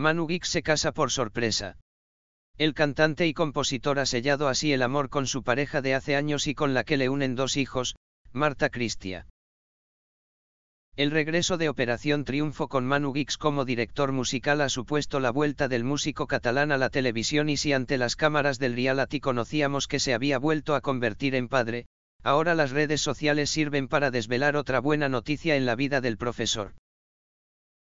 Manu Gix se casa por sorpresa. El cantante y compositor ha sellado así el amor con su pareja de hace años y con la que le unen dos hijos, Marta Cristia. El regreso de Operación Triunfo con Manu Gix como director musical ha supuesto la vuelta del músico catalán a la televisión y si ante las cámaras del Ati conocíamos que se había vuelto a convertir en padre, ahora las redes sociales sirven para desvelar otra buena noticia en la vida del profesor.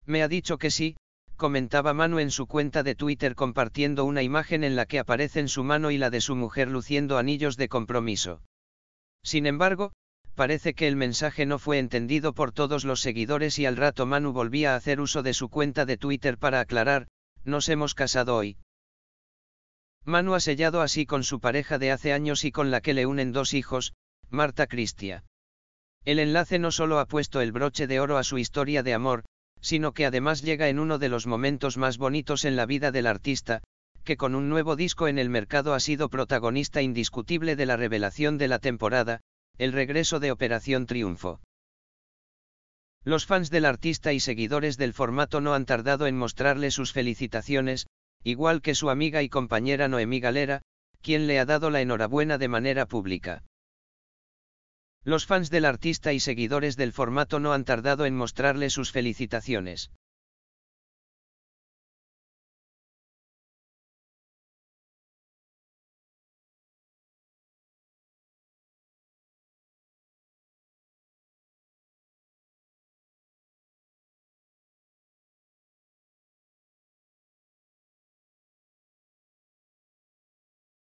Me ha dicho que sí, comentaba Manu en su cuenta de Twitter compartiendo una imagen en la que aparecen su mano y la de su mujer luciendo anillos de compromiso. Sin embargo, parece que el mensaje no fue entendido por todos los seguidores y al rato Manu volvía a hacer uso de su cuenta de Twitter para aclarar, nos hemos casado hoy. Manu ha sellado así con su pareja de hace años y con la que le unen dos hijos, Marta Cristia. El enlace no solo ha puesto el broche de oro a su historia de amor, sino que además llega en uno de los momentos más bonitos en la vida del artista, que con un nuevo disco en el mercado ha sido protagonista indiscutible de la revelación de la temporada, el regreso de Operación Triunfo. Los fans del artista y seguidores del formato no han tardado en mostrarle sus felicitaciones, igual que su amiga y compañera Noemí Galera, quien le ha dado la enhorabuena de manera pública. Los fans del artista y seguidores del formato no han tardado en mostrarle sus felicitaciones.